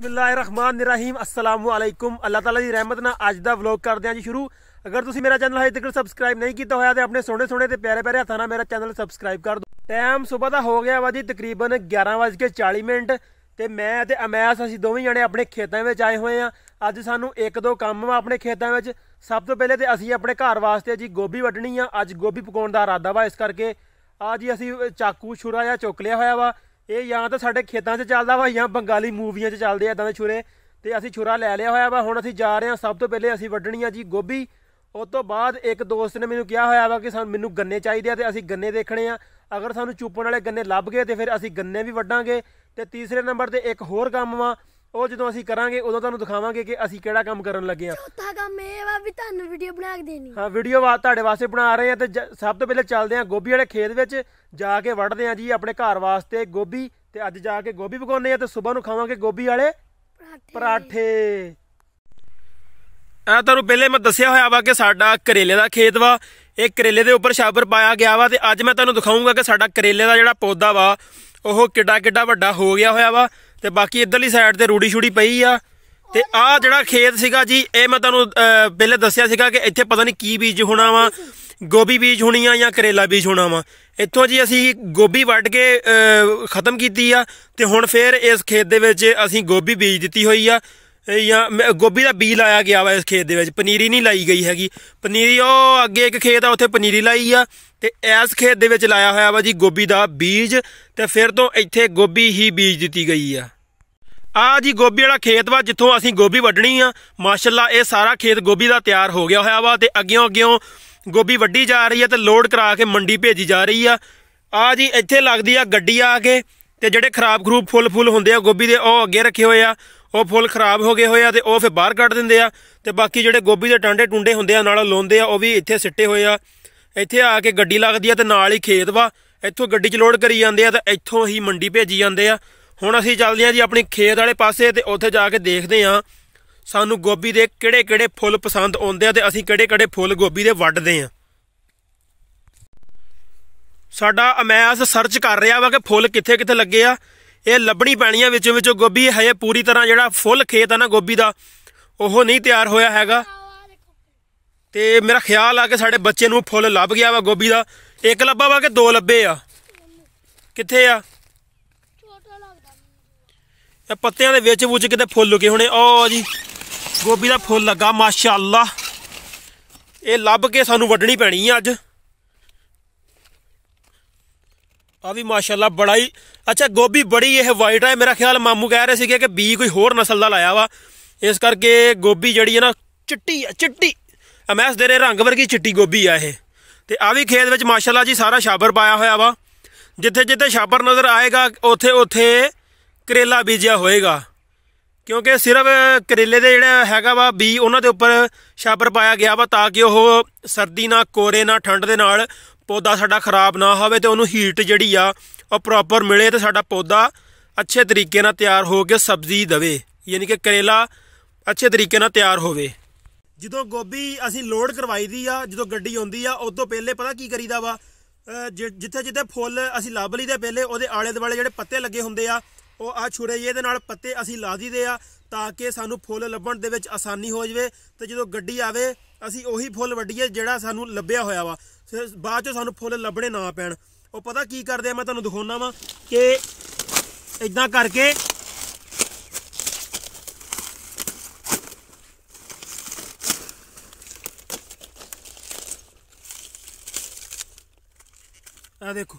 ਬਿਸਮਿਲ੍ਲਾਹਿਰਰahmanirrahim ਅਸਲਾਮੁ ਅਲੈਕੁਮ ਅੱਲਾਹ ਤਾਲਾ ਦੀ ਰਹਿਮਤ ਨਾਲ ਅੱਜ ਦਾ ਵਲੌਗ ਕਰਦੇ ਹਾਂ ਜੀ ਸ਼ੁਰੂ ਅਗਰ ਤੁਸੀਂ ਮੇਰਾ ਚੈਨਲ ਹਜੇ ਤੱਕ ਸਬਸਕ੍ਰਾਈਬ ਨਹੀਂ ਕੀਤਾ ਹੋਇਆ ਤੇ ਆਪਣੇ ਸੋਹਣੇ ਸੋਹਣੇ ਤੇ ਪਿਆਰੇ ਪਿਆਰੇ ਹੱਥਾਂ ਨਾਲ ਮੇਰਾ ਚੈਨਲ ਸਬਸਕ੍ਰਾਈਬ ਕਰ ਦਿਓ ਟਾਈਮ ਸਵੇਰ ਦਾ ਹੋ ਗਿਆ ਵਾ ਜੀ ਤਕਰੀਬਨ 11:40 ਮਿੰਟ ਤੇ ਮੈਂ ਤੇ ਅਮੈਸ ਅਸੀਂ ਦੋਵੇਂ ਜਣੇ ਆਪਣੇ ਖੇਤਾਂ ਵਿੱਚ ਆਏ ਹੋਏ ਆ ਅੱਜ ਸਾਨੂੰ ਇੱਕ ਦੋ ਕੰਮ ਵਾ ਆਪਣੇ ਖੇਤਾਂ ਵਿੱਚ ਸਭ ਤੋਂ ਪਹਿਲੇ ਤੇ ਅਸੀਂ ਆਪਣੇ ਘਰ ਵਾਸਤੇ ਜੀ ਗੋਭੀ ਵੱਢਣੀ ਆ ਅੱਜ ਗੋਭੀ ਪਕਾਉਣ ਦਾ ਇਰਾਦਾ ਵਾ ਇਸ ਕਰਕੇ ਆ ਜੀ ਅਸੀਂ ਚਾਕੂ ਛੁਰਾ ਜਾਂ ਚੁੱਕ ਲਿਆ ਹੋਇਆ ਵਾ ਇਹ ਜਾਂ ਤਾਂ ਸਾਡੇ ਖੇਤਾਂ 'ਚ ਚੱਲਦਾ ਵਾ ਜਾਂ ਬੰਗਾਲੀ ਮੂਵੀਆਂ 'ਚ ਚੱਲਦੇ ਆ ਇਦਾਂ ਦੇ ਛੁਰੇ ਤੇ ਅਸੀਂ ਛੁਰਾ ਲੈ ਲਿਆ ਹੋਇਆ ਵਾ ਹੁਣ ਅਸੀਂ ਜਾ ਰਹੇ ਹਾਂ ਸਭ ਤੋਂ ਪਹਿਲੇ ਅਸੀਂ ਵੱਢਣੀ ਆ ਜੀ ਗੋਭੀ ਉਸ ਤੋਂ ਬਾਅਦ ਇੱਕ ਦੋਸਤ ਨੇ ਮੈਨੂੰ ਕਿਹਾ ਹੋਇਆ ਵਾ ਕਿ ਸਾਨੂੰ ਮੈਨੂੰ ਗੰਨੇ ਚਾਹੀਦੇ ਆ ਤੇ ਅਸੀਂ ਗੰਨੇ ਦੇਖਣੇ ਆ ਅਗਰ ਸਾਨੂੰ ਚੂਪਣ ਵਾਲੇ ਗੰਨੇ ਲੱਭ ਗਏ ਤੇ ਫਿਰ ਅਸੀਂ ਗੰਨੇ ਵੀ ਵੱਢਾਂਗੇ ਤੇ ਤੀਸਰੇ ਨੰਬਰ ਤੇ ਇੱਕ ਹੋਰ ਕੰਮ ਵਾ ਉਹ ਜਦੋਂ ਅਸੀਂ ਕਰਾਂਗੇ ਉਦੋਂ ਤੁਹਾਨੂੰ ਦਿਖਾਵਾਂਗੇ ਕਿ ਅਸੀਂ ਕਿਹੜਾ ਕੰਮ ਕਰਨ ਲੱਗੇ ਆ ਚੌਥਾ ਕੰਮ ਇਹ ਵਾ ਵੀ ਤੁਹਾਨੂੰ ਵੀਡੀਓ ਬਣਾ ਕੇ ਦੇਣੀ ਹਾਂ ਵੀਡੀਓ ਵਾ ਤੁਹਾਡੇ ਵਾਸਤੇ ਬਣਾ ਰਹੇ ਆ ਤੇ ਸਭ ਤੋਂ ਪਹਿਲੇ ਚੱਲਦੇ ਆ ਗੋਭੀ ਵਾਲੇ ਖੇਤ ਵਿੱਚ ਜਾ ਕੇ ਵੜਦੇ ਆ ਜੀ ਆਪਣੇ ਘਰ ਵਾਸਤੇ ਗੋਭੀ ਤੇ ਅੱਜ ਜਾ ਕੇ ਗੋਭੀ ਪਕਾਉਂਦੇ ਆ ਤੇ ਸਵੇਰ ਨੂੰ ਖਾਵਾਂਗੇ ਗੋਭੀ ਵਾਲੇ ਪਰਾਠੇ ਪਰਾਠੇ ਆ ਤੁਹਾਨੂੰ ਪਹਿਲੇ ਮੈਂ ਦੱਸਿਆ ਹੋਇਆ ਵਾ ਕਿ ਸਾਡਾ ਕਰੇਲੇ ਦਾ ਖੇਤ ਵਾ ਇਹ ਕਰੇਲੇ ਦੇ ਉੱਪਰ ਸ਼ਾਬਰ ਪਾਇਆ ਗਿਆ ਵਾ ਤੇ ਅੱਜ ਮੈਂ ਤੁਹਾਨੂੰ ਦਿਖਾਉਂਗਾ ਕਿ ਸਾਡਾ ਕਰੇਲੇ ਦਾ ਜਿਹੜਾ ਪੌਦਾ ਵਾ ਉਹ ਕਿੱਡਾ ਕਿੱਡਾ ਵੱਡਾ ਹੋ ਗਿਆ ਹੋਇਆ ਵਾ ਤੇ ਬਾਕੀ ਇਧਰਲੀ ਸਾਈਡ ਤੇ ਰੂੜੀ ਛੂੜੀ ਪਈ ਆ ਤੇ ਆ ਜਿਹੜਾ ਖੇਤ ਸੀਗਾ ਜੀ ਇਹ ਮੈਂ ਤੁਹਾਨੂੰ ਪਹਿਲੇ ਦੱਸਿਆ ਸੀਗਾ ਕਿ ਇੱਥੇ ਪਤਾ ਨਹੀਂ ਕੀ ਬੀਜ ਹੋਣਾ ਵਾ ਗੋਭੀ ਬੀਜ ਹੋਣੀ ਆ ਜਾਂ ਕਰੇਲਾ ਬੀਜ ਹੋਣਾ ਵਾ ਇੱਥੋਂ ਜੀ ਅਸੀਂ ਗੋਭੀ ਵੱਢ ਕੇ ਖਤਮ ਕੀਤੀ ਆ ਤੇ ਹੁਣ ਫੇਰ ਇਸ ਖੇਤ ਦੇ ਵਿੱਚ ਅਸੀਂ ਗੋਭੀ ਬੀਜ ਦਿੱਤੀ ਹੋਈ ਆ ਜਾਂ ਗੋਭੀ ਦਾ ਬੀਜ ਲਾਇਆ ਗਿਆ ਵਾ ਇਸ ਖੇਤ ਦੇ ਵਿੱਚ ਪਨੀਰੀ ਨਹੀਂ ਲਾਈ ਗਈ ਹੈਗੀ ਪਨੀਰੀ ਉਹ ਅੱਗੇ ਇੱਕ ਖੇਤ ਆ ਉੱਥੇ ਪਨੀਰੀ ਲਾਈ ਆ ਤੇ ਇਸ ਖੇਤ ਦੇ ਵਿੱਚ ਲਾਇਆ ਹੋਇਆ ਵਾ ਜੀ ਗੋਭੀ ਦਾ ਬੀਜ ਤੇ ਫਿਰ ਤੋਂ ਇੱਥੇ ਗੋਭੀ ਹੀ ਬੀਜ ਦਿੱਤੀ ਗਈ ਆ ਆ ਜੀ ਗੋਭੀ ਵਾਲਾ ਖੇਤ ਵਾ ਜਿੱਥੋਂ ਅਸੀਂ ਗੋਭੀ ਵੱਢਣੀ ਆ ਮਾਸ਼ਾਅੱਲਾ ਇਹ ਸਾਰਾ ਖੇਤ ਗੋਭੀ ਦਾ ਤਿਆਰ ਹੋ ਗਿਆ ਹੋਇਆ ਵਾ ਤੇ ਅੱਗਿਓਂ ਅੱਗਿਓਂ ਗੋਭੀ ਵੱਢੀ ਜਾ ਰਹੀ ਆ ਤੇ ਲੋਡ ਕਰਾ ਕੇ ਮੰਡੀ ਭੇਜੀ ਜਾ ਰਹੀ ਆ ਆ ਜੀ ਇੱਥੇ ਲੱਗਦੀ ਆ ਗੱਡੀ ਆ ਕੇ ਤੇ ਜਿਹੜੇ ਖਰਾਬ ਖਰੂਬ ਫੁੱਲ ਫੁੱਲ ਹੁੰਦੇ ਆ ਗੋਭੀ ਦੇ ਉਹ ਅੱਗੇ ਰੱਖੇ ਹੋਏ ਆ ਉਹ ਫੁੱਲ ਖਰਾਬ ਹੋ ਗਏ ਹੋਏ ਆ ਤੇ ਉਹ ਫੇ ਬਾਹਰ ਕੱਢ ਦਿੰਦੇ ਆ ਤੇ ਬਾਕੀ ਜਿਹੜੇ ਗੋਭੀ ਦੇ ਟਾਂਡੇ ਟੁੰਡੇ ਹੁੰਦੇ ਆ ਨਾਲ ਲਾਉਂਦੇ ਆ ਉਹ ਵੀ ਇੱਥੇ ਸਿੱਟੇ ਹੋਏ ਆ ਇੱਥੇ ਆ ਕੇ ਗੱਡੀ ਲੱਗਦੀ ਆ ਤੇ ਨਾਲ ਹੀ ਖੇਤ ਵਾ ਇੱਥੋਂ ਗੱਡੀ 'ਚ ਲੋਡ ਕਰੀ ਜਾਂਦੇ ਆ ਤਾਂ ਇੱਥੋਂ ਹੀ ਮੰਡੀ ਭੇਜੀ ਜਾਂਦੇ ਆ ਹੁਣ ਅਸੀਂ ਚੱਲਦੇ ਆ ਜੀ ਆਪਣੇ ਖੇਤ ਵਾਲੇ ਪਾਸੇ ਤੇ ਉੱਥੇ ਜਾ ਕੇ ਦੇਖਦੇ ਆ ਸਾਨੂੰ ਗੋਭੀ ਦੇ ਕਿਹੜੇ-ਕਿਹੜੇ ਫੁੱਲ ਪਸੰਦ ਆਉਂਦੇ ਆ ਤੇ ਅਸੀਂ ਕਿਹੜੇ-ਕਿਹੜੇ ਫੁੱਲ ਗੋਭੀ ਦੇ ਵੱਢਦੇ ਆ ਸਾਡਾ ਅਮੈਸ ਸਰਚ ਕਰ ਰਿਹਾ ਵਾ ਕਿ ਫੁੱਲ ਕਿੱਥੇ-ਕਿੱਥੇ ਲੱਗੇ ਆ ਇਹ ਲੱਭਣੀ ਪੈਣੀਆਂ ਵਿੱਚੋਂ ਵਿੱਚੋਂ ਗੋਭੀ ਹਜੇ ਪੂਰੀ ਤਰ੍ਹਾਂ ਜਿਹੜਾ ਫੁੱਲ ਖੇਤ ਆ ਨਾ ਗੋਭੀ ਦਾ ਉਹ ਨਹੀਂ ਤਿਆਰ ਹੋਇਆ ਹੈਗਾ ਤੇ ਮੇਰਾ ਖਿਆਲ ਆ ਕਿ ਸਾਡੇ ਬੱਚੇ ਨੂੰ ਫੁੱਲ ਲੱਭ ਗਿਆ ਵਾ ਗੋਭੀ ਦਾ ਇੱਕ ਲੱਭਾ ਵਾ ਕਿ ਦੋ ਲੱਭੇ ਆ ਕਿੱਥੇ ਆ ਇਹ ਪੱਤਿਆਂ ਦੇ ਵਿੱਚ ਵੁੱਚ ਕਿਤੇ ਫੁੱਲ ਲੁਕੇ ਹੋਣੇ ਆ ਜੀ ਗੋਭੀ ਦਾ ਫੁੱਲ ਲੱਗਾ ਮਾਸ਼ਾਅੱਲਾ ਇਹ ਲੱਭ ਕੇ ਸਾਨੂੰ ਵੱਢਣੀ ਪੈਣੀ ਆ ਅੱਜ ਆ ਵੀ ਮਾਸ਼ਾਅੱਲਾ ਬੜਾ ਹੀ ਅੱਛਾ ਗੋਭੀ ਬੜੀ ਇਹ ਵਾਈਟ ਹੈ ਮੇਰਾ ਖਿਆਲ ਮਾਮੂ ਕਹਿ ਰਹੇ ਸੀਗੇ ਕਿ ਬੀ ਕੋਈ ਹੋਰ ਨਸਲ ਦਾ ਲਾਇਆ ਵਾ ਇਸ ਕਰਕੇ ਗੋਭੀ ਜਿਹੜੀ ਹੈ ਨਾ ਚਿੱਟੀ ਚਿੱਟੀ ਅਮੈਸ ਦੇ ਰੰਗ ਵਰਗੀ ਚਿੱਟੀ ਗੋਭੀ ਆ ਇਹ ਤੇ ਆ ਵੀ ਖੇਤ ਵਿੱਚ ਮਾਸ਼ਾਅੱਲਾ ਜੀ ਸਾਰਾ ਸ਼ਾਬਰ ਪਾਇਆ ਹੋਇਆ ਵਾ ਜਿੱਥੇ ਜਿੱਥੇ ਸ਼ਾਬਰ ਨਜ਼ਰ ਆਏਗਾ ਉੱਥੇ ਉੱਥੇ ਕਰੇਲਾ ਬੀਜਿਆ ਹੋਏਗਾ ਕਿਉਂਕਿ ਸਿਰਫ ਕਰੇਲੇ ਦੇ ਜਿਹੜਾ ਹੈਗਾ ਵਾ ਬੀ ਉਹਨਾਂ ਦੇ ਉੱਪਰ ਸ਼ਾਬਰ ਪਾਇਆ ਗਿਆ ਵਾ ਤਾਂ ਕਿ ਉਹ ਸਰਦੀ ਨਾਲ ਕੋਰੇ ਨਾਲ ਠੰਡ ਦੇ ਨਾਲ ਪੌਦਾ ਸਾਡਾ ਖਰਾਬ ਨਾ ਹੋਵੇ ਤੇ ਉਹਨੂੰ ਹੀਟ ਜਿਹੜੀ ਆ ਉਹ ਪ੍ਰੋਪਰ ਮਿਲੇ ਤੇ ਸਾਡਾ ਪੌਦਾ ਅੱਛੇ ਤਰੀਕੇ ਨਾਲ ਤਿਆਰ ਹੋ ਕੇ ਸਬਜ਼ੀ ਦੇਵੇ ਯਾਨੀ ਕਿ ਕਰੇਲਾ ਅੱਛੇ ਤਰੀਕੇ ਨਾਲ ਤਿਆਰ ਹੋਵੇ ਜਦੋਂ ਗੋਭੀ ਅਸੀਂ ਲੋਡ ਕਰਵਾਈ ਦੀ ਆ ਜਦੋਂ ਗੱਡੀ ਆਉਂਦੀ ਆ ਉਸ ਤੋਂ ਪਹਿਲੇ ਪਤਾ ਕੀ ਕਰੀਦਾ ਵਾ ਜਿੱਥੇ ਜਿੱਥੇ ਫੁੱਲ ਅਸੀਂ ਲੱਭ ਲਈਦੇ ਪਹਿਲੇ ਉਹਦੇ ਆਲੇ ਦੁਆਲੇ ਜਿਹੜੇ ਪੱਤੇ ਲੱਗੇ ਹੁੰਦੇ ਆ ਉਹ ਆ ਛੁਰੇ ਇਹਦੇ ਨਾਲ ਪੱਤੇ ਅਸੀਂ ਲਾ ਦਈਦੇ ਆ ਤਾਂ ਕਿ ਸਾਨੂੰ ਫੁੱਲ ਲੱਭਣ ਦੇ ਵਿੱਚ ਆਸਾਨੀ ਹੋ ਜਾਵੇ ਤੇ ਜਦੋਂ ਗੱਡੀ ਆਵੇ ਅਸੀਂ ਉਹੀ ਫੁੱਲ ਵੱਢੀਏ ਜਿਹੜਾ ਸਾਨੂੰ ਲੱਭਿਆ ਹੋਇਆ ਵਾ ਫਿਰ ਬਾਅਦ ਚ ਸਾਨੂੰ ਫੁੱਲ ਲੱਭਣੇ ਨਾ ਪੈਣ ਉਹ ਪਤਾ ਕੀ ਕਰਦੇ ਆ ਮੈਂ ਤੁਹਾਨੂੰ ਦਿਖਾਉਣਾ ਵਾ ਕਿ ਇਦਾਂ ਕਰਕੇ ਆ ਦੇਖੋ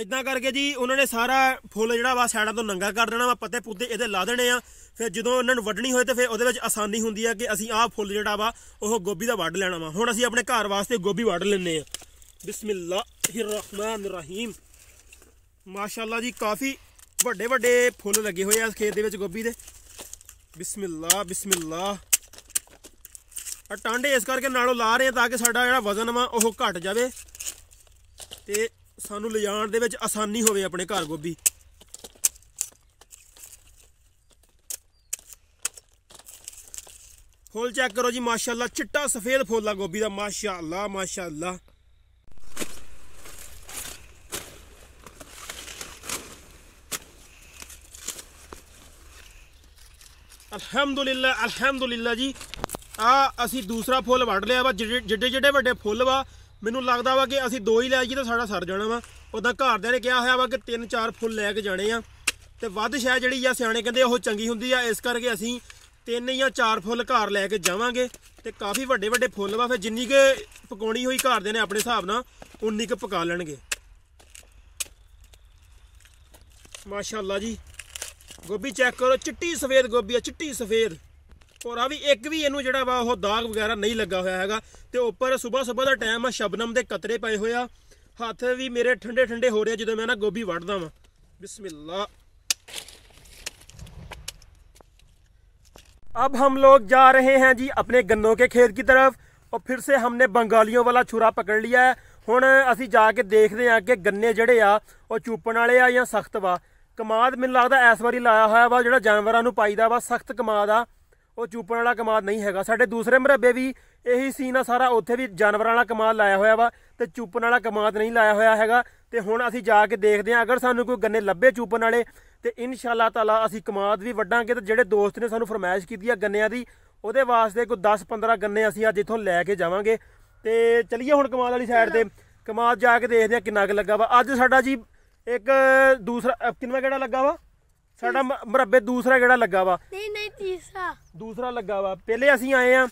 ਇਦਾਂ ਕਰਕੇ ਜੀ ਉਹਨਾਂ ਨੇ ਸਾਰਾ ਫੁੱਲ ਜਿਹੜਾ ਵਾ ਸਾਈਡਾਂ ਤੋਂ ਨੰਗਾ ਕਰ ਦੇਣਾ ਵਾ ਪੱਤੇ ਪੁੱਤੇ ਇਹਦੇ ਲਾ ਦੇਣੇ ਆ ਫਿਰ ਜਦੋਂ ਇਹਨਾਂ ਨੂੰ ਵੱਢਣੀ ਹੋਏ ਤੇ ਫਿਰ ਉਹਦੇ ਵਿੱਚ ਆਸਾਨੀ ਹੁੰਦੀ ਆ ਕਿ ਅਸੀਂ ਆਹ ਫੁੱਲ ਜਿਹੜਾ ਵਾ ਉਹ ਗੋਭੀ ਦਾ ਵੱਢ ਲੈਣਾ ਵਾ ਹੁਣ ਅਸੀਂ ਆਪਣੇ ਘਰ ਵਾਸਤੇ ਗੋਭੀ ਵੱਢ ਲੈਣੇ ਆ ਰਹੀਮ ਮਾਸ਼ਾਅੱਲਾ ਜੀ ਕਾਫੀ ਵੱਡੇ ਵੱਡੇ ਫੁੱਲ ਲੱਗੇ ਹੋਏ ਆ ਖੇਤ ਦੇ ਵਿੱਚ ਗੋਭੀ ਦੇ ਬਿਸਮਿਲ੍ਲਾ ਬਿਸਮਿਲ੍ਲਾ ਆ ਟਾਂਡੇ ਇਸ ਕਰਕੇ ਨਾਲੋਂ ਲਾ ਰਹੇ ਆ ਤਾਂ ਕਿ ਸਾਡਾ ਜਿਹੜਾ ਵਜ਼ਨ ਵਾ ਉਹ ਘਟ ਜਾਵੇ ਤੇ ਸਾਨੂੰ ਲਿਜਾਣ ਦੇ ਵਿੱਚ ਆਸਾਨੀ ਹੋਵੇ ਆਪਣੇ ਘਰ ਗੋਭੀ ਫੁੱਲ ਚੈੱਕ ਕਰੋ ਜੀ ਮਾਸ਼ਾਅੱਲਾ ਚਿੱਟਾ ਸਫੇਦ ਫੁੱਲ ਆ ਗੋਭੀ ਦਾ ਮਾਸ਼ਾਅੱਲਾ ਮਾਸ਼ਾਅੱਲਾ ਅਲਹਮਦੁਲਿਲਾ ਅਲਹਮਦੁਲਿਲਾ ਜੀ ਆ ਅਸੀਂ ਦੂਸਰਾ ਫੁੱਲ ਵੱਢ ਲਿਆ ਵਾ ਜਿਹੜੇ ਜਿਹੜੇ ਵੱਡੇ ਫੁੱਲ ਵਾ ਮੈਨੂੰ ਲੱਗਦਾ ਵਾ ਕਿ ਅਸੀਂ ਦੋ ਹੀ ਲੈ ਜੀ ਤਾਂ ਸਾਡਾ ਸਰ ਜਾਣਾ ਵਾ ਉਦਾਂ ਘਰਦਿਆਂ ਨੇ ਕਿਹਾ ਹੋਇਆ ਵਾ ਕਿ ਤਿੰਨ ਚਾਰ ਫੁੱਲ ਲੈ ਕੇ ਜਾਣੇ ਆ ਤੇ ਵੱਧ ਸ਼ਾਇ ਜਿਹੜੀ ਆ ਸਿਆਣੇ ਕਹਿੰਦੇ ਉਹ ਚੰਗੀ ਹੁੰਦੀ ਆ ਇਸ ਕਰਕੇ ਅਸੀਂ ਤਿੰਨ ਜਾਂ ਚਾਰ ਫੁੱਲ ਘਰ ਲੈ ਕੇ ਜਾਵਾਂਗੇ ਤੇ ਕਾਫੀ ਵੱਡੇ ਵੱਡੇ ਫੁੱਲ ਵਾ ਫਿਰ ਜਿੰਨੀ ਕੇ ਪਕਾਉਣੀ ਹੋਈ ਘਰਦਿਆਂ ਨੇ ਆਪਣੇ ਹਿਸਾਬ ਨਾਲ ਉਨੀ ਕੁ ਪਕਾ ਲੈਣਗੇ ਮਾਸ਼ਾਅੱਲਾ ਜੀ ਗੋਭੀ ਚੈੱਕ ਕਰੋ ਚਿੱਟੀ ਸਫੇਦ ਗੋਭੀ ਆ ਚਿੱਟੀ ਸਫੇਦ ਔਰ ਆ ਵੀ ਇੱਕ ਵੀ ਇਹਨੂੰ ਜਿਹੜਾ ਵਾ ਉਹ ਦਾਗ ਵਗੈਰਾ ਨਹੀਂ ਲੱਗਾ ਹੋਇਆ ਹੈਗਾ ਤੇ ਉੱਪਰ ਸਵੇਰ ਸਵੇਰ ਦਾ ਟਾਈਮ ਆ ਸ਼ਬਨਮ ਦੇ ਕਤਰੇ ਪਏ ਹੋਏ ਆ ਹੱਥ ਵੀ ਮੇਰੇ ਠੰਡੇ ਠੰਡੇ ਹੋ ਰਹੇ ਜਦੋਂ ਮੈਂ ਨਾ ਗੋਭੀ ਵੱਢਦਾ ਵਾਂ ਬਿਸਮਿਲ੍ਲਾ ਅਬ ਹਮ ਲੋਗ ਜਾ ਰਹੇ ਹਾਂ ਜੀ ਆਪਣੇ ਗੰਨੋ ਕੇ ਖੇਤ ਦੀ ਤਰਫ ਔਰ ਫਿਰ ਸੇ ਹਮਨੇ ਬੰਗਾਲੀਆਂ ਵਾਲਾ ਛੁਰਾ ਪਕੜ ਲਿਆ ਹੁਣ ਅਸੀਂ ਜਾ ਕੇ ਦੇਖਦੇ ਹਾਂ ਕਿ ਗੰਨੇ ਜਿਹੜੇ ਆ ਉਹ ਚੂਪਣ ਵਾਲੇ ਆ ਜਾਂ ਸਖਤ ਵਾ ਕਮਾਦ ਮੈਨੂੰ ਲੱਗਦਾ ਇਸ ਵਾਰੀ ਲਾਇਆ ਹੋਇਆ ਵਾ ਜਿਹੜਾ ਜਾਨਵਰਾਂ ਨੂੰ ਪਾਈਦਾ ਵਾ ਸਖਤ ਕਮਾਦ ਆ ਉਹ ਚੂਪਣ ਵਾਲਾ ਕਮਾਦ ਨਹੀਂ ਹੈਗਾ ਸਾਡੇ ਦੂਸਰੇ ਮਰੱਬੇ ਵੀ ਇਹੀ ਸੀਨ ਆ ਸਾਰਾ ਉੱਥੇ ਵੀ ਜਾਨਵਰਾਂ ਵਾਲਾ ਕਮਾਦ ਲਾਇਆ ਹੋਇਆ ਵਾ ਤੇ ਚੂਪਣ ਵਾਲਾ ਕਮਾਦ ਨਹੀਂ ਲਾਇਆ ਹੋਇਆ ਹੈਗਾ ਤੇ ਹੁਣ ਅਸੀਂ ਜਾ ਕੇ ਦੇਖਦੇ ਹਾਂ ਅਗਰ ਸਾਨੂੰ ਕੋਈ ਗੰਨੇ ਲੱਭੇ ਚੂਪਣ ਵਾਲੇ ਤੇ ਇਨਸ਼ਾਅੱਲਾ ਤਾਲਾ ਅਸੀਂ ਕਮਾਦ ਵੀ ਵੱਡਾਂਗੇ ਤੇ ਜਿਹੜੇ ਦੋਸਤ ਨੇ ਸਾਨੂੰ ਫਰਮਾਇਸ਼ ਕੀਤੀ ਆ ਗੰਨਿਆਂ ਦੀ ਉਹਦੇ ਵਾਸਤੇ ਕੋਈ 10-15 ਗੰਨੇ ਅਸੀਂ ਅੱਜ ਇੱਥੋਂ ਲੈ ਕੇ ਜਾਵਾਂਗੇ ਤੇ ਚਲਿਏ ਹੁਣ ਕਮਾਦ ਵਾਲੀ ਸਾਈਡ ਤੇ ਕਮਾਦ ਜਾ ਕੇ ਦੇਖਦੇ ਹਾਂ ਕਿੰਨਾ ਕੁ ਲੱਗਾ ਵਾ ਅੱਜ ਸਾਡਾ ਜੀ ਇੱਕ ਦੂਸਰਾ ਕਿੰਨਾ ਕਿਹੜਾ ਲੱਗਾ ਵਾ ਸਾਡਾ ਮਰਬੇ ਦੂਸਰਾ ਕਿਹੜਾ ਲੱਗਾ ਵਾ ਨਹੀਂ ਨਹੀਂ ਤੀਸਰਾ ਦੂਸਰਾ ਲੱਗਾ ਵਾ ਪਹਿਲੇ ਅਸੀਂ ਆਏ ਆ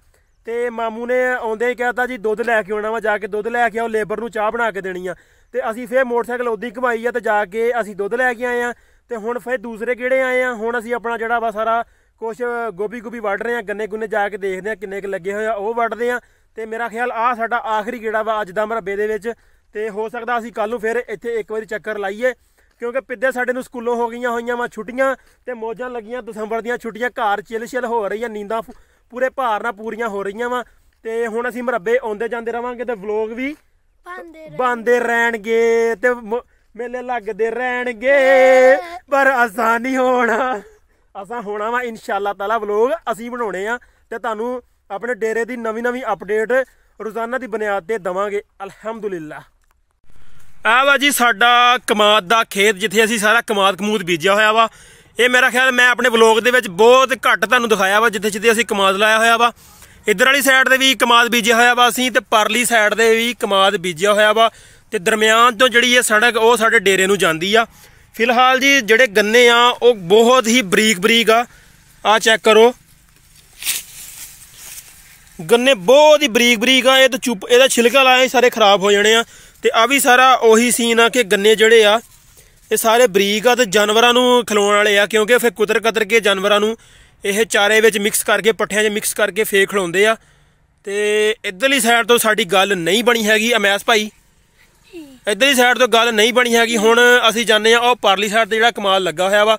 ਤੇ ਮਾਮੂ ਨੇ ਆਉਂਦੇ ਹੀ ਕਹਿਤਾ ਜੀ ਦੁੱਧ ਲੈ ਕੇ ਆਉਣਾ ਵਾ ਜਾ ਕੇ ਦੁੱਧ ਲੈ ਕੇ ਆਓ ਲੇਬਰ ਨੂੰ ਚਾਹ ਬਣਾ ਕੇ ਦੇਣੀ ਆ ਤੇ ਅਸੀਂ ਫੇਰ ਮੋਟਰਸਾਈਕਲ ਉਦੀ ਕਮਾਈ ਆ ਤੇ ਜਾ ਕੇ ਅਸੀਂ ਦੁੱਧ ਲੈ ਕੇ ਆਏ ਆ ਤੇ ਹੁਣ ਫੇਰ ਦੂਸਰੇ ਕਿਹੜੇ ਆਏ ਆ ਹੁਣ ਅਸੀਂ ਆਪਣਾ ਜਿਹੜਾ ਵਾ ਸਾਰਾ ਕੁਛ ਗੋਭੀ ਗੋਭੀ ਵੜ ਰਹੇ ਆ ਗੰਨੇ ਗੁੰਨੇ ਜਾ ਕੇ ਦੇਖਦੇ ਆ ਕਿੰਨੇ ਕੁ ਲੱਗੇ ਹੋਏ ਆ ਉਹ ਵੜਦੇ ਆ ਤੇ ਮੇਰਾ ਖਿਆਲ ਆ ਸਾਡਾ ਆਖਰੀ ਕਿਹੜਾ ਵਾ ਅੱਜ ਦਾ ਮਰਬੇ ਦੇ ਵਿੱਚ ਤੇ ਹੋ ਸਕਦਾ ਅਸੀਂ ਕੱਲ ਨੂੰ ਫੇਰ ਇੱਥੇ ਇੱਕ ਵਾਰੀ ਚੱਕਰ ਲਾਈਏ ਕਿਉਂਕਿ ਪਿੱਦੇ ਸਾਡੇ ਨੂੰ ਸਕੂਲੋਂ ਹੋ ਗਈਆਂ ਹੋਈਆਂ ਵਾ ਛੁੱਟੀਆਂ ਤੇ ਮੋਜਾਂ ਲੱਗੀਆਂ ਦਸੰਬਰ ਦੀਆਂ ਛੁੱਟੀਆਂ ਘਰ ਚਿਲ ਚਿਲ ਹੋ ਰਹੀਆਂ ਨੀਂਦਾਂ ਪੂਰੇ ਭਾਰ ਨਾਲ ਪੂਰੀਆਂ ਹੋ ਰਹੀਆਂ ਵਾ ਤੇ ਹੁਣ ਅਸੀਂ ਮਰੱਬੇ ਆਉਂਦੇ ਜਾਂਦੇ ਰਵਾਂਗੇ ਤੇ ਵਲੌਗ ਵੀ ਬੰਦੇ ਰਹਿਣਗੇ ਤੇ ਮੇਲੇ ਲੱਗਦੇ ਰਹਿਣਗੇ ਪਰ ਆਸਾਨੀ ਹੋਣਾ ਅਸਾਂ ਹੋਣਾ ਵਾ ਇਨਸ਼ਾਅੱਲਾ ਤਾਲਾ ਵਲੋਗ ਅਸੀਂ ਬਣਾਉਣੇ ਆ ਤੇ ਤੁਹਾਨੂੰ ਆਪਣੇ ਡੇਰੇ ਦੀ ਨਵੀਂ ਨਵੀਂ ਅਪਡੇਟ ਰੋਜ਼ਾਨਾ ਦੀ ਬੁਨਿਆਦ ਤੇ ਦਵਾਂਗੇ ਅਲਹਮਦੁਲਿਲਾ ਆ ਵਾ ਜੀ ਸਾਡਾ ਕਮਾਦ ਦਾ ਖੇਤ ਜਿੱਥੇ ਅਸੀਂ ਸਾਰਾ ਕਮਾਦ ਕਮੂਦ ਬੀਜਿਆ ਹੋਇਆ ਵਾ ਇਹ ਮੇਰਾ ਖਿਆਲ ਮੈਂ ਆਪਣੇ ਵਲੌਗ ਦੇ ਵਿੱਚ ਬਹੁਤ ਘੱਟ ਤੁਹਾਨੂੰ ਦਿਖਾਇਆ ਵਾ ਜਿੱਥੇ ਜਿੱਥੇ ਅਸੀਂ ਕਮਾਦ ਲਾਇਆ ਹੋਇਆ ਵਾ ਇਧਰ ਵਾਲੀ ਸਾਈਡ ਤੇ ਵੀ ਕਮਾਦ ਬੀਜਿਆ ਹੋਇਆ ਵਾ ਅਸੀਂ ਤੇ ਪਰਲੀ ਸਾਈਡ ਦੇ ਵੀ ਕਮਾਦ ਬੀਜਿਆ ਹੋਇਆ ਵਾ ਤੇ ਦਰਮਿਆਨ ਤੋਂ ਜਿਹੜੀ ਇਹ ਸੜਕ ਉਹ ਸਾਡੇ ਡੇਰੇ ਨੂੰ ਜਾਂਦੀ ਆ ਫਿਲਹਾਲ ਜੀ ਜਿਹੜੇ ਗੰਨੇ ਆ ਉਹ ਬਹੁਤ ਹੀ ਬਰੀਕ ਬਰੀਕ ਆ ਆ ਚੈੱਕ ਕਰੋ ਗੰਨੇ ਬਹੁਤ ਹੀ ਬਰੀਕ ਬਰੀਕ ਆ ਇਹ ਤਾਂ ਚੁੱਪ ਇਹਦਾ ਛਿਲਕਾ ਲਾਇਆ ਸਾਰੇ ਖਰਾਬ ਹੋ ਜਾਣੇ ਆ ਤੇ ਆ ਵੀ ਸਾਰਾ ਉਹੀ ਸੀਨ ਆ ਕਿ ਗੰਨੇ ਜਿਹੜੇ ਆ ਇਹ ਸਾਰੇ ਬਰੀਕ ਆ ਤੇ ਜਾਨਵਰਾਂ ਨੂੰ ਖਿਲਾਉਣ ਵਾਲੇ ਆ ਕਿਉਂਕਿ ਫਿਰ ਕੁਤਰ ਕਤਰ ਕੇ ਜਾਨਵਰਾਂ ਨੂੰ ਇਹ ਚਾਰੇ ਵਿੱਚ ਮਿਕਸ ਕਰਕੇ ਪੱਠਿਆਂ 'ਚ ਮਿਕਸ ਕਰਕੇ ਫੇਰ ਖਿਲਾਉਂਦੇ ਆ ਤੇ ਇਧਰਲੀ ਸਾਈਡ ਤੋਂ ਸਾਡੀ ਗੱਲ ਨਹੀਂ ਬਣੀ ਹੈਗੀ ਅਮੈਸ ਭਾਈ ਇਧਰਲੀ ਸਾਈਡ ਤੋਂ ਗੱਲ ਨਹੀਂ ਬਣੀ ਹੈਗੀ ਹੁਣ ਅਸੀਂ ਜਾਣੇ ਆ ਉਹ ਪਰਲੀ ਸਾਈਡ ਤੇ ਜਿਹੜਾ ਕਮਾਲ ਲੱਗਾ ਹੋਇਆ ਵਾ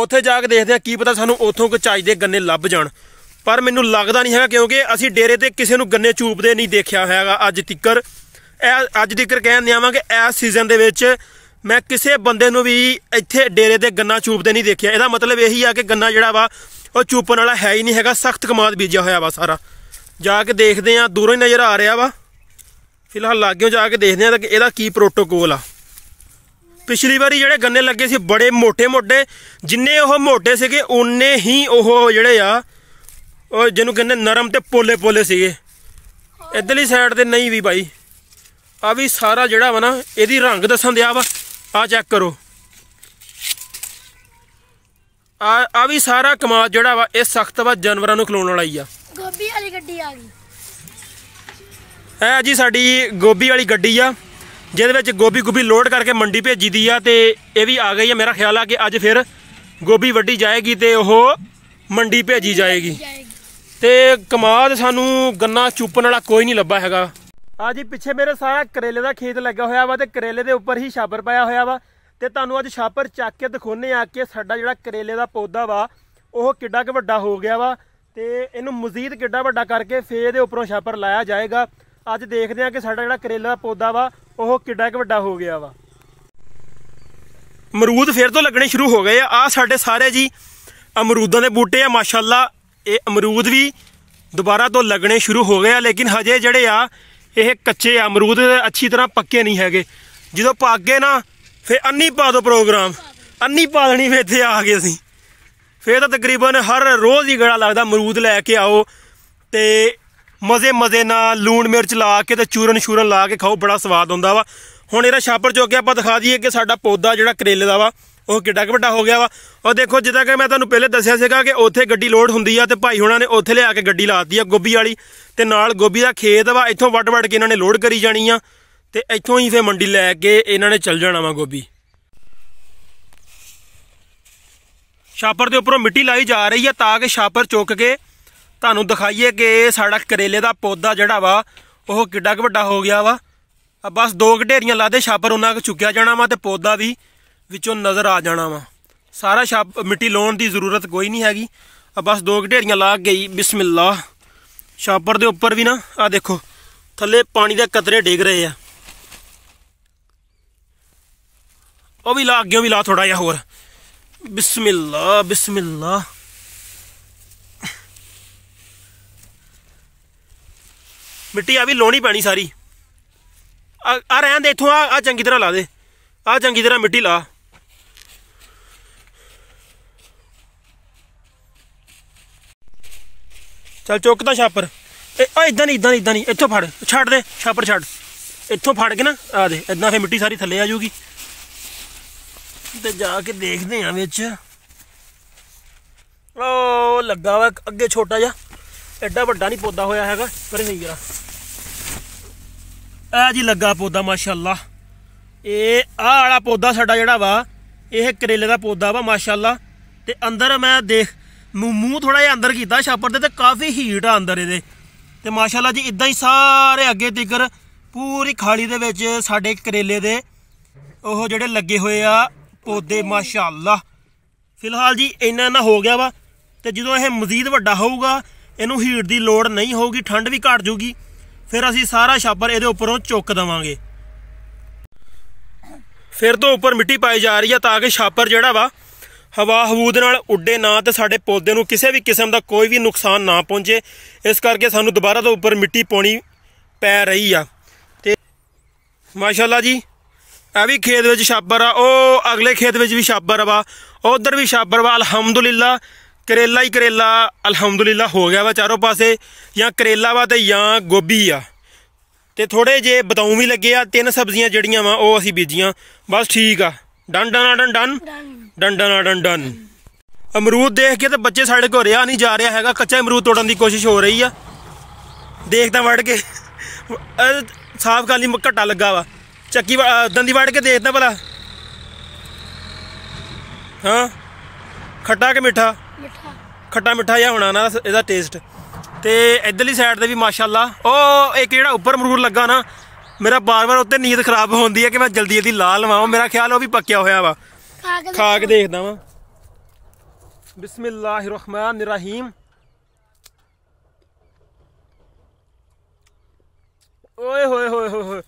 ਉੱਥੇ ਜਾ ਕੇ ਦੇਖਦੇ ਆ ਕੀ ਪਤਾ ਸਾਨੂੰ ਉੱਥੋਂ ਕੁ ਚਾਜਦੇ ਦੇ ਗੰਨੇ ਲੱਭ ਜਾਣ ਪਰ ਮੈਨੂੰ ਲੱਗਦਾ ਨਹੀਂ ਹੈਗਾ ਕਿਉਂਕਿ ਅਸੀਂ ਡੇਰੇ ਤੇ ਕਿਸੇ ਨੂੰ ਗੰਨੇ ਚੂਪਦੇ ਨਹੀਂ ਦੇਖਿਆ ਹੋਇਆਗਾ ਅੱਜ ਤੱਕਰ ਅੱਜ ਤੱਕ ਕਹਿਣ ਆਵਾਂ ਕਿ ਇਸ ਸੀਜ਼ਨ ਦੇ ਵਿੱਚ ਮੈਂ ਕਿਸੇ ਬੰਦੇ ਨੂੰ ਵੀ ਇੱਥੇ ਡੇਰੇ ਦੇ ਗੰਨਾ ਚੂਪਦੇ ਨਹੀਂ ਦੇਖਿਆ ਇਹਦਾ ਮਤਲਬ ਇਹੀ ਆ ਕਿ ਗੰਨਾ ਜਿਹੜਾ ਵਾ ਉਹ ਚੂਪਣ ਵਾਲਾ ਹੈ ਹੀ ਨਹੀਂ ਹੈਗਾ ਸਖਤ ਕਮਾਦ ਬੀਜਿਆ ਹੋਇਆ ਵਾ ਸਾਰਾ ਜਾ ਕੇ ਦੇਖਦੇ ਆ ਦੂਰੋਂ ਹੀ ਨਜ਼ਰ ਆ ਰਿਹਾ ਵਾ ਫਿਲਹਾਲ ਲਾਗਿਓ ਜਾ ਕੇ ਦੇਖਦੇ ਆ ਕਿ ਇਹਦਾ ਕੀ ਪ੍ਰੋਟੋਕੋਲ ਆ ਪਿਛਲੀ ਵਾਰੀ ਜਿਹੜੇ ਗੰਨੇ ਲੱਗੇ ਸੀ ਬੜੇ ਮੋਟੇ ਮੋਟੇ ਜਿੰਨੇ ਉਹ ਮੋਟੇ ਸੀਗੇ ਉਨੇ ਹੀ ਉਹ ਜਿਹੜੇ ਆ ਉਹ ਜਿਹਨੂੰ ਕਹਿੰਦੇ ਨਰਮ ਤੇ ਪੋਲੇ-ਪੋਲੇ ਸੀਗੇ ਇਧਰਲੀ ਸਾਈਡ ਤੇ ਨਹੀਂ ਵੀ ਬਾਈ ਆ ਵੀ ਸਾਰਾ ਜਿਹੜਾ ਵਾ ਨਾ ਇਹਦੀ ਰੰਗ ਦੱਸਣ ਦਿਆ ਵਾ ਆ ਚੈੱਕ ਕਰੋ ਆ ਆ ਵੀ ਸਾਰਾ ਕਮਾਦ ਜਿਹੜਾ ਵਾ ਇਹ ਸਖਤ ਵਾ ਜਾਨਵਰਾਂ ਨੂੰ ਖਲੋਣ ਵਾਲਾ ਹੀ ਆ ਗੋਭੀ ਵਾਲੀ ਗੱਡੀ ਆ ਗਈ ਐ ਜੀ ਸਾਡੀ ਗੋਭੀ ਵਾਲੀ ਗੱਡੀ ਆ ਜਿਹਦੇ ਵਿੱਚ ਗੋਭੀ ਗੁੱਭੀ ਲੋਡ ਕਰਕੇ ਮੰਡੀ ਭੇਜੀ ਦੀ ਆ ਤੇ ਇਹ ਵੀ ਆ ਗਈ ਆ ਮੇਰਾ ਖਿਆਲ ਆ ਕਿ ਅੱਜ ਫਿਰ ਗੋਭੀ ਵੱਡੀ ਜਾਏਗੀ ਤੇ ਉਹ ਮੰਡੀ ਭੇਜੀ ਜਾਏਗੀ ਤੇ ਕਮਾਦ ਸਾਨੂੰ ਗੰਨਾ ਚੁੱਪਣ ਵਾਲਾ ਕੋਈ ਨਹੀਂ ਲੱਭਾ ਹੈਗਾ ਆ ਜੀ ਪਿੱਛੇ ਮੇਰੇ ਸਾਰਾ ਕਰੇਲੇ ਦਾ ਖੇਤ ਲੱਗਾ ਹੋਇਆ ਵਾ ਤੇ ਕਰੇਲੇ ਦੇ ਉੱਪਰ ਹੀ ਛਾਪਰ ਪਾਇਆ ਹੋਇਆ ਵਾ ਤੇ ਤੁਹਾਨੂੰ ਅੱਜ ਛਾਪਰ ਚੱਕ ਕੇ ਦਿਖਾਉਨੇ ਆ ਕਿ ਸਾਡਾ ਜਿਹੜਾ ਕਰੇਲੇ ਦਾ ਪੌਦਾ ਵਾ ਉਹ ਕਿੱਡਾ ਕਿ ਵੱਡਾ ਹੋ ਗਿਆ ਵਾ ਤੇ ਇਹਨੂੰ ਮਜ਼ੀਦ ਕਿੱਡਾ ਵੱਡਾ ਕਰਕੇ ਫੇਰ ਦੇ ਉੱਪਰੋਂ ਛਾਪਰ ਲਾਇਆ ਜਾਏਗਾ ਅੱਜ ਦੇਖਦੇ ਆ ਕਿ ਸਾਡਾ ਜਿਹੜਾ ਕਰੇਲੇ ਦਾ ਪੌਦਾ ਵਾ ਉਹ ਕਿੱਡਾ ਕਿ ਵੱਡਾ ਹੋ ਗਿਆ ਵਾ ਅਮਰੂਦ ਫੇਰ ਤੋਂ ਲੱਗਣੇ ਸ਼ੁਰੂ ਹੋ ਗਏ ਆ ਆ ਸਾਡੇ ਸਾਰੇ ਜੀ ਅਮਰੂਦਾਂ ਦੇ ਬੂਟੇ ਆ ਮਾਸ਼ਾਅੱਲਾ ਇਹ ਅਮਰੂਦ ਵੀ ਦੁਬਾਰਾ ਤੋਂ ਲੱਗਣੇ ਸ਼ੁਰੂ ਹੋ ਗਏ ਆ ਲੇਕਿਨ ਹਜੇ ਜਿਹੜੇ ਆ ਇਹ ਕੱਚੇ ਅਮਰੂਦ ਅੱਛੀ ਤਰ੍ਹਾਂ ਪੱਕੇ ਨਹੀਂ ਹੈਗੇ ਜਦੋਂ ਪੱਕ ਗਏ ਨਾ ਫੇ ਅੰਨੀ ਪਾ ਦੋ ਪ੍ਰੋਗਰਾਮ ਅੰਨੀ ਪਾ ਦੇਣੀ ਫੇ ਇੱਥੇ ਆ ਗਏ ਅਸੀਂ ਫੇ ਤਾਂ ਤਕਰੀਬਨ ਹਰ ਰੋਜ਼ ਹੀ ਗੜਾ ਲੱਗਦਾ ਅਮਰੂਦ ਲੈ ਕੇ ਆਓ ਤੇ ਮਜ਼ੇ ਮਜ਼ੇ ਨਾਲ ਲੂਣ ਮਿਰਚ ਲਾ ਕੇ ਤੇ ਚੂਰਨ ਸ਼ੂਰਨ ਲਾ ਕੇ ਖਾਓ ਬੜਾ ਸਵਾਦ ਹੁੰਦਾ ਵਾ ਹੁਣ ਇਹਦਾ ਛਾਪਰ ਚੋ ਆਪਾਂ ਦਿਖਾ ਦਈਏ ਕਿ ਸਾਡਾ ਪੌਦਾ ਜਿਹੜਾ ਕਰੇਲੇ ਦਾ ਵਾ ਉਹ ਕਿੱਡਾ ਕਿ ਵੱਡਾ ਹੋ ਗਿਆ ਵਾ ਉਹ ਦੇਖੋ ਜਿੱਦਾਂ ਕਿ ਮੈਂ ਤੁਹਾਨੂੰ ਪਹਿਲੇ ਦੱਸਿਆ ਸੀਗਾ ਕਿ ਉੱਥੇ ਗੱਡੀ ਲੋਡ ਹੁੰਦੀ ਆ ਤੇ ਭਾਈ ਹੁਣਾਂ ਨੇ ਉੱਥੇ ਲਿਆ ਕੇ ਗੱਡੀ ਲਾਤੀ ਆ ਗੋਭੀ ਵਾਲੀ ਤੇ ਨਾਲ ਗੋਭੀ ਦਾ ਖੇਤ ਵਾ ਇੱਥੋਂ ਵੱਡ-ਵੱਡ ਕੇ ਇਹਨਾਂ ਨੇ ਲੋਡ ਕਰੀ ਜਾਣੀ ਆ ਤੇ ਇੱਥੋਂ ਹੀ ਫੇ ਮੰਡੀ ਲੈ ਕੇ ਇਹਨਾਂ ਨੇ ਚੱਲ ਜਾਣਾ ਵਾ ਗੋਭੀ ਛਾਪਰ ਦੇ ਉੱਪਰੋਂ ਮਿੱਟੀ ਲਾਈ ਜਾ ਰਹੀ ਆ ਤਾਂ ਕਿ ਛਾਪਰ ਚੁੱਕ ਕੇ ਤੁਹਾਨੂੰ ਦਿਖਾਈਏ ਕਿ ਸਾਡਾ ਕਰੇਲੇ ਦਾ ਪੌਦਾ ਜਿਹੜਾ ਵਾ ਉਹ ਕਿੱਡਾ ਕਿ ਵੱਡਾ ਹੋ ਗਿਆ ਵਾ ਬਸ ਦੋ ਢੇਰੀਆਂ ਲਾਦੇ ਛਾਪਰ ਉਹਨਾਂ ਕ ਚੁੱਕਿਆ ਜਾਣਾ ਵਾ ਤੇ ਪੌਦਾ ਵੀ ਵਿੱਚੋਂ ਨਜ਼ਰ ਆ ਜਾਣਾ ਵਾ ਸਾਰਾ ਛਾਪ ਮਿੱਟੀ ਲਾਉਣ ਦੀ ਜ਼ਰੂਰਤ ਕੋਈ ਨਹੀਂ ਹੈਗੀ ਆ ਬਸ ਦੋ ਘਟੇਰੀਆਂ ਲਾ ਗਈ ਬਿਸਮਿਲ੍ਲਾ ਛਾਪਰ ਦੇ ਉੱਪਰ ਵੀ ਨਾ ਆ ਦੇਖੋ ਥੱਲੇ ਪਾਣੀ ਦੇ ਕਤਰੇ ਡੇਗ ਰਹੇ ਆ ਉਹ ਵੀ ਲਾ ਅੱਗੇ ਵੀ ਲਾ ਥੋੜਾ ਜਿਹਾ ਹੋਰ ਬਿਸਮਿਲ੍ਲਾ ਬਿਸਮਿਲ੍ਲਾ ਮਿੱਟੀ ਆ ਵੀ ਲੋਣੀ ਪੈਣੀ ਸਾਰੀ ਆ ਰਹਿਣ ਦੇ ਇਥੋਂ ਆ ਚੰਗੀ ਤਰ੍ਹਾਂ ਲਾ ਦੇ ਆ ਚੰਗੀ ਤਰ੍ਹਾਂ ਮਿੱਟੀ ਲਾ ਚੱਲ ਚੁੱਕ ਤਾਂ ਛਾਪਰ ਇਹ ਓ ਇਦਾਂ ਨਹੀਂ ਇਦਾਂ ਨਹੀਂ ਇਦਾਂ ਨਹੀਂ ਇੱਥੋਂ ਫੜ ਛੱਡ ਦੇ ਛਾਪਰ ਛੱਡ ਇੱਥੋਂ ਫੜ ਕੇ ਨਾ ਆ ਦੇ ਇਦਾਂ ਫੇ ਮਿੱਟੀ ਸਾਰੀ ਥੱਲੇ ਆ ਜਾਊਗੀ ਤੇ ਜਾ ਕੇ ਦੇਖਦੇ ਆ ਵਿੱਚ ਓ ਲੱਗਾ ਵਾ ਅੱਗੇ ਛੋਟਾ ਜਿਹਾ ਐਡਾ ਵੱਡਾ ਨਹੀਂ ਪੌਦਾ ਹੋਇਆ ਹੈਗਾ ਪਰ ਨਹੀਂ ਜਰਾ ਆ ਜੀ ਲੱਗਾ ਪੌਦਾ ਮਾਸ਼ਾਅੱਲਾ ਇਹ ਆਹ ਵਾਲਾ ਪੌਦਾ ਸਾਡਾ ਜਿਹੜਾ ਵਾ ਇਹ ਕਰੇਲੇ ਦਾ ਪੌਦਾ ਵਾ ਮਾਸ਼ਾਅੱਲਾ ਤੇ ਅੰਦਰ ਮੈਂ ਦੇਖ ਮੂੰਹ ਥੋੜਾ ਜਿਹਾ ਅੰਦਰ ਕੀਤਾ ਛਾਪਰ ਦੇ ਤੇ ਕਾਫੀ ਹੀਟ ਆ ਅੰਦਰ ਇਹਦੇ ਤੇ ਮਾਸ਼ਾਅੱਲਾ ਜੀ ਇਦਾਂ ਹੀ ਸਾਰੇ ਅੱਗੇ ਤਿਕਰ ਪੂਰੀ ਖਾਲੀ ਦੇ ਵਿੱਚ ਸਾਡੇ ਕਰੇਲੇ ਦੇ ਉਹ ਜਿਹੜੇ ਲੱਗੇ ਹੋਏ ਆ ਪੌਦੇ ਮਾਸ਼ਾਅੱਲਾ ਫਿਲਹਾਲ ਜੀ ਇੰਨਾ ਨਾ ਹੋ ਗਿਆ ਵਾ ਤੇ ਜਦੋਂ ਇਹ ਮਜ਼ੀਦ ਵੱਡਾ ਹੋਊਗਾ ਇਹਨੂੰ ਹੀਟ ਦੀ ਲੋੜ ਨਹੀਂ ਹੋਊਗੀ ਠੰਡ ਵੀ ਘਟ ਜੂਗੀ ਫਿਰ ਅਸੀਂ ਸਾਰਾ ਛਾਪਰ ਇਹਦੇ ਉੱਪਰੋਂ ਚੁੱਕ ਦਵਾਂਗੇ ਫਿਰ ਤੋਂ ਉੱਪਰ ਮਿੱਟੀ ਪਾਈ ਜਾ ਰਹੀ ਆ ਤਾਂ ਕਿ ਛਾਪਰ ਜਿਹੜਾ ਵਾ ਹਵਾ ਹਵੂਦ ਨਾਲ ਉੱਡੇ ਨਾ ਤੇ ਸਾਡੇ ਪੌਦੇ ਨੂੰ ਕਿਸੇ ਵੀ ਕਿਸਮ ਦਾ ਕੋਈ ਵੀ ਨੁਕਸਾਨ ਨਾ ਪਹੁੰਚੇ ਇਸ ਕਰਕੇ ਸਾਨੂੰ ਦੁਬਾਰਾ ਤੋਂ ਉੱਪਰ ਮਿੱਟੀ ਪਾਉਣੀ ਪੈ ਰਹੀ ਆ ਤੇ ਮਾਸ਼ਾਅੱਲਾ ਜੀ ਆ ਵੀ ਖੇਤ ਵਿੱਚ ਛਾਬਰ ਆ ਉਹ ਅਗਲੇ ਖੇਤ ਵਿੱਚ ਵੀ ਛਾਬਰ ਵਾ ਉਧਰ ਵੀ ਛਾਬਰ ਵਾ ਅਲਹਮਦੁਲਿਲਾ ਕਰੇਲਾ ਹੀ ਕਰੇਲਾ ਅਲਹਮਦੁਲਿਲਾ ਹੋ ਗਿਆ ਵਾ ਚਾਰੋਂ ਪਾਸੇ ਜਾਂ ਕਰੇਲਾ ਵਾ ਤੇ ਜਾਂ ਗੋਭੀ ਆ ਤੇ ਥੋੜੇ ਜੇ ਬਤਾਉਂ ਵੀ ਲੱਗੇ ਆ ਤਿੰਨ ਸਬਜ਼ੀਆਂ ਜਿਹੜੀਆਂ ਵਾ ਉਹ ਅਸੀਂ ਬੀਜੀਆਂ ਬਸ ਠੀਕ ਆ done done done done done done done done ਅਮਰੂਦ ਦੇਖ ਕੇ ਤਾਂ ਬੱਚੇ ਸਾਡੇ ਕੋਲ ਰਿਆ ਨਹੀਂ ਜਾ ਰਿਹਾ ਹੈਗਾ ਕੱਚਾ ਅਮਰੂਦ ਤੋੜਨ ਦੀ ਕੋਸ਼ਿਸ਼ ਹੋ ਰਹੀ ਆ ਦੇਖਦਾ ਵੜ ਕੇ ਸਾਫ ਗੱਲ ਨਹੀਂ ਘਟਾ ਲੱਗਾ ਵਾ ਚੱਕੀ ਦੰਦੀ ਵੜ ਕੇ ਦੇਖਦਾ ਭਲਾ ਹਾਂ ਖੱਟਾ ਕਿ ਮਿੱਠਾ ਮਿੱਠਾ ਖੱਟਾ ਮਿੱਠਾ ਜਾਂ ਹੋਣਾ ਨਾ ਇਹਦਾ ਟੇਸਟ ਤੇ ਇਧਰਲੀ ਸਾਈਡ ਤੇ ਵੀ ਮਾਸ਼ਾਅੱਲਾ ਉਹ ਇੱਕ ਜਿਹੜਾ ਉੱਪਰ ਅਮਰੂਦ ਲੱਗਾ ਨਾ ਮੇਰਾ ਬਾਰ-ਬਾਰ ਉੱਤੇ ਨੀਅਤ ਖਰਾਬ ਹੁੰਦੀ ਹੈ ਕਿ ਮੈਂ ਜਲਦੀ ਜਲਦੀ ਲਾ ਲਵਾਂ ਮੇਰਾ ਖਿਆਲ ਉਹ ਵੀ ਪੱਕਿਆ ਹੋਇਆ ਵਾ ਖਾ ਕੇ ਦੇਖਦਾ ਵਾਂ ਬismillahirrahmanirrahim ਰਹਿਮਾਨਿਰ ਰਹੀਮ ਓਏ ਹੋਏ ਹੋਏ ਹੋਏ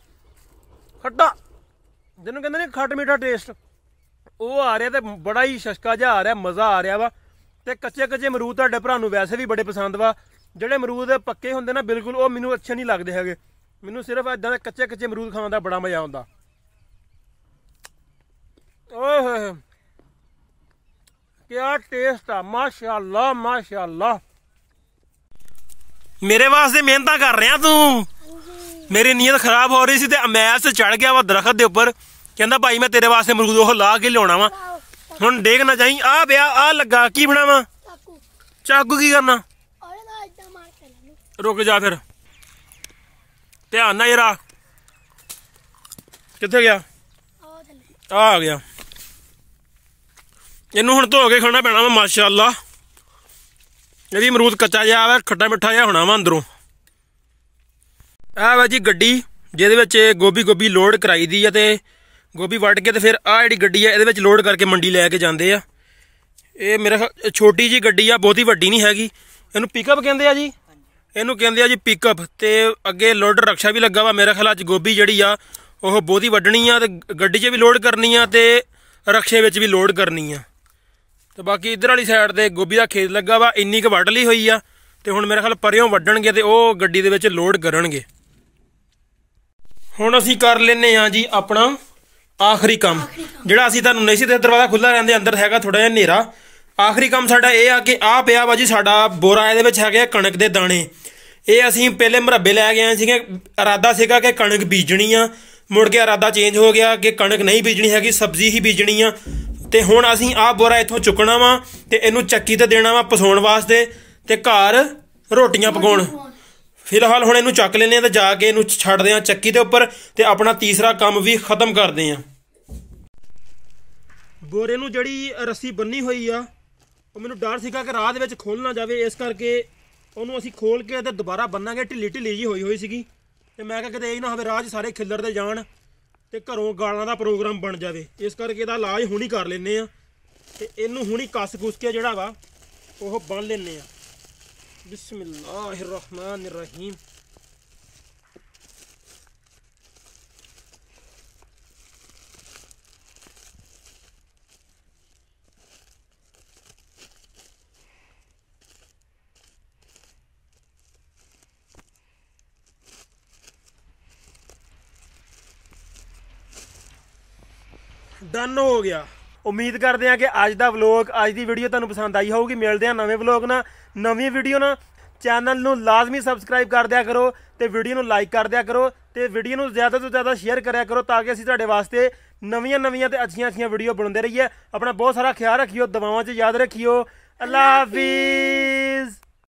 ਖੱਟਾ ਜਿਹਨੂੰ ਕਹਿੰਦੇ ਨੇ ਖੱਟ ਮਿੱਠਾ ਟੇਸਟ ਉਹ ਆ ਰਿਹਾ ਤੇ ਬੜਾ ਹੀ ਸ਼ਸ਼ਕਾ ਜਿਹਾ ਆ ਰਿਹਾ ਮਜ਼ਾ ਆ ਰਿਹਾ ਵਾ ਤੇ ਕੱਚੇ ਕੱਚੇ ਅਮਰੂਦ ਤੁਹਾਡੇ ਭਰਾ ਨੂੰ ਵੈਸੇ ਵੀ ਬੜੇ ਪਸੰਦ ਵਾ ਜਿਹੜੇ ਅਮਰੂਦ ਪੱਕੇ ਹੁੰਦੇ ਨਾ ਬਿਲਕੁਲ ਉਹ ਮੈਨੂੰ ਅੱਛੇ ਨਹੀਂ ਲੱਗਦੇ ਹੈਗੇ ਮੈਨੂੰ ਸਿਰਫ ਇਦਾਂ ਦੇ ਕੱਚੇ ਕੱਚੇ ਅਮਰੂਦ ਖਾਣ ਦਾ ਬੜਾ ਮਜ਼ਾ ਆਉਂਦਾ ਓਏ ਹੋਏ ਕੀ ਟੇਸਟ ਆ ਮਾਸ਼ਾਅੱਲਾ ਮਾਸ਼ਾਅੱਲਾ ਮੇਰੇ ਵਾਸਤੇ ਮਿਹਨਤਾਂ ਕਰ ਰਿਹਾ ਤੂੰ ਮੇਰੀ ਨੀਅਤ ਖਰਾਬ ਹੋ ਰਹੀ ਸੀ ਤੇ ਅਮੈਸ ਚੜ ਗਿਆ ਵਾ ਦਰਖਤ ਦੇ ਉੱਪਰ ਕਹਿੰਦਾ ਭਾਈ ਮੈਂ ਤੇਰੇ ਵਾਸਤੇ ਅਮਰੂਦ ਉਹ ਲਾ ਕੇ ਲਿਆਉਣਾ ਵਾ ਹੁਣ ਦੇਖ ਨਾ ਜਾਈ ਆ ਬਿਆ ਆ ਲੱਗਾ ਕੀ ਬਣਾਵਾ ਚਾਕੂ ਕੀ ਕਰਨਾ ਰੁਕ ਜਾ ਫਿਰ ਧਿਆਨ ਨਾਲ ਜਰਾ ਕਿੱਥੇ ਗਿਆ ਆ ਆ ਗਿਆ ਇਹਨੂੰ ਹੁਣ ਧੋ ਕੇ ਖਾਣਾ ਪੈਣਾ ਵਾ ਮਾਸ਼ਾਅੱਲਾ ਇਹਦੀ ਅਮਰੂਦ ਕੱਚਾ ਜਿਹਾ ਆ ਖੱਟਾ ਮਿੱਠਾ ਜਿਹਾ ਹੋਣਾ ਵਾ ਅੰਦਰੋਂ ਆ ਵਾ ਜੀ ਗੱਡੀ ਜਿਹਦੇ ਵਿੱਚ ਗੋਭੀ ਗੋਭੀ ਲੋਡ ਕਰਾਈ ਦੀ ਆ ਤੇ ਗੋਭੀ ਵੜ ਕੇ ਤੇ ਫਿਰ ਆ ਜਿਹੜੀ ਗੱਡੀ ਆ ਇਹਦੇ ਵਿੱਚ ਲੋਡ ਕਰਕੇ ਮੰਡੀ ਲੈ ਕੇ ਜਾਂਦੇ ਆ ਇਹ ਮੇਰਾ ਛੋਟੀ ਜੀ ਗੱਡੀ ਆ ਬਹੁਤੀ ਵੱਡੀ ਨਹੀਂ ਹੈਗੀ ਇਹਨੂੰ ਪਿਕਅਪ ਕਹਿੰਦੇ ਆ ਜੀ ਇਹਨੂੰ ਕਹਿੰਦੇ ਆ ਜੀ ਪਿਕਅਪ ਤੇ ਅੱਗੇ ਲੋਡ ਰਕਸ਼ਾ ਵੀ ਲੱਗਾ ਵਾ ਮੇਰੇ ਖਿਆਲ ਅੱਜ ਗੋਭੀ ਜਿਹੜੀ ਆ ਉਹ ਬੋਦੀ ਵੱਢਣੀ ਆ ਤੇ ਗੱਡੀ 'ਚ ਵੀ ਲੋਡ ਕਰਨੀ ਆ ਤੇ ਰਕਸ਼ੇ ਵਿੱਚ ਵੀ ਲੋਡ ਕਰਨੀ ਆ ਤੇ ਬਾਕੀ ਇਧਰ ਵਾਲੀ ਸਾਈਡ ਤੇ ਗੋਭੀ ਦਾ ਖੇਤ ਲੱਗਾ ਵਾ ਇੰਨੀ ਕੁ ਵੱਢ ਲਈ ਹੋਈ ਆ ਤੇ ਹੁਣ ਮੇਰੇ ਖਿਆਲ ਪਰਿਓਂ ਵੱਢਣਗੇ ਤੇ ਉਹ ਗੱਡੀ ਦੇ ਵਿੱਚ ਲੋਡ ਕਰਨਗੇ ਹੁਣ ਅਸੀਂ ਕਰ ਲੈਨੇ ਆ ਜੀ ਆਪਣਾ ਆਖਰੀ ਕੰਮ ਜਿਹੜਾ ਅਸੀਂ ਤੁਹਾਨੂੰ ਨਹੀਂ ਸੀ ਤੇ ਦਰਵਾਜ਼ਾ ਖੁੱਲਾ ਰਹਿੰਦੇ ਅੰਦਰ ਹੈਗਾ ਥੋੜਾ ਜਿਹਾ ਹਨੇਰਾ ਆਖਰੀ ਕੰਮ ਸਾਡਾ ਇਹ ਆ ਕਿ ਆ ਪਿਆ ਬਾਜੀ ਸਾਡਾ ਬੋਰਾ ਇਹਦੇ ਵਿੱਚ ਹੈਗੇ ਕਣਕ ਦੇ ਦਾਣੇ ਇਹ ਅਸੀਂ ਪਹਿਲੇ ਮਰੱਬੇ ਲੈ ਗਏ ਸੀਗੇ ਇਰਾਦਾ ਸੀਗਾ ਕਿ ਕਣਕ ਬੀਜਣੀ ਆ ਮੁੜ ਕੇ ਇਰਾਦਾ ਚੇਂਜ ਹੋ ਗਿਆ ਕਿ ਕਣਕ ਨਹੀਂ ਬੀਜਣੀ ਹੈਗੀ ਸਬਜ਼ੀ ਹੀ ਬੀਜਣੀ ਆ ਤੇ ਹੁਣ ਅਸੀਂ ਆ ਬੋਰਾ ਇੱਥੋਂ ਚੁੱਕਣਾ ਵਾ ਤੇ ਇਹਨੂੰ ਚੱਕੀ ਤੇ ਦੇਣਾ ਵਾ ਪਸਾਉਣ ਵਾਸਤੇ ਤੇ ਘਰ ਰੋਟੀਆਂ ਪਕਾਉਣ ਫਿਲਹਾਲ ਹੁਣ ਇਹਨੂੰ ਚੱਕ ਲੈਨੇ ਆ ਤੇ ਜਾ ਕੇ ਇਹਨੂੰ ਛੱਡਦੇ ਆ ਚੱਕੀ ਦੇ ਉੱਪਰ ਤੇ ਆਪਣਾ ਤੀਸਰਾ ਕੰਮ ਵੀ ਖਤਮ ਕਰਦੇ ਆ ਬੋਰੇ ਨੂੰ ਜਿਹੜੀ ਰੱਸੀ ਬੰਨੀ ਹੋਈ ਆ ਉਹ ਮੈਨੂੰ ਡਰ ਸੀਗਾ ਕਿ ਰਾਹ ਦੇ ਵਿੱਚ ਖੋਲ ਨਾ ਜਾਵੇ ਇਸ ਕਰਕੇ ਉਹਨੂੰ ਅਸੀਂ ਖੋਲ ਕੇ ਤੇ ਦੁਬਾਰਾ ਬੰਨਾਂਗੇ ਢਿੱਲੀ ਢਿੱਲੀ ਜੀ ਹੋਈ ਹੋਈ ਸੀਗੀ ਤੇ ਮੈਂ ਕਿਹਾ ਤੇ ਇਹ ਨਾ ਹੋਵੇ ਰਾਹ ਸਾਰੇ ਖਿੱਲਰ ਦੇ ਜਾਣ ਤੇ ਘਰੋਂ ਗਾਲਾਂ ਦਾ ਪ੍ਰੋਗਰਾਮ ਬਣ ਜਾਵੇ ਇਸ ਕਰਕੇ ਇਹਦਾ ਇਲਾਜ ਹੁਣੀ ਕਰ ਲੈਨੇ ਆ ਤੇ ਇਹਨੂੰ ਹੁਣੀ ਕੱਸ-ਕੁਸ ਕੇ ਜਿਹੜਾ ਵਾ ਉਹ ਬੰਨ ਲੈਨੇ ਆ ਬਿਸਮਿਲ੍ਲਾਹਿਰ ਰਹਿਮਾਨਿਰ ਰਹੀਮ ਡਨ ਹੋ ਗਿਆ ਉਮੀਦ ਕਰਦੇ ਹਾਂ ਕਿ ਅੱਜ ਦਾ ਵਲੌਗ ਅੱਜ ਦੀ ਵੀਡੀਓ ਤੁਹਾਨੂੰ ਪਸੰਦ ਆਈ ਹੋਊਗੀ ਮਿਲਦੇ ਹਾਂ ਨਵੇਂ ਵਲੌਗ ਨਾਲ ਨਵੀਂ ਵੀਡੀਓ ਨਾਲ ਚੈਨਲ ਨੂੰ ਲਾਜ਼ਮੀ ਸਬਸਕ੍ਰਾਈਬ ਕਰ ਦਿਆ ਕਰੋ ਤੇ ਵੀਡੀਓ ਨੂੰ ਲਾਈਕ ਕਰ ਦਿਆ ਕਰੋ ਤੇ ਵੀਡੀਓ ਨੂੰ ਜ਼ਿਆਦਾ ਤੋਂ ਜ਼ਿਆਦਾ ਸ਼ੇਅਰ ਕਰਿਆ ਕਰੋ ਤਾਂ ਕਿ ਅਸੀਂ ਤੁਹਾਡੇ ਵਾਸਤੇ ਨਵੀਆਂ-ਨਵੀਆਂ ਤੇ ਅੱਛੀਆਂ-ਅੱਛੀਆਂ ਵੀਡੀਓ ਬਣਾਉਂਦੇ ਰਹੀਏ ਆਪਣਾ ਬਹੁਤ ਸਾਰਾ ਖਿਆਲ ਰੱਖਿਓ ਦਵਾਵਾਂ 'ਚ ਯਾਦ ਰੱਖਿਓ ਅੱਲਾ ਹਾਫਿਜ਼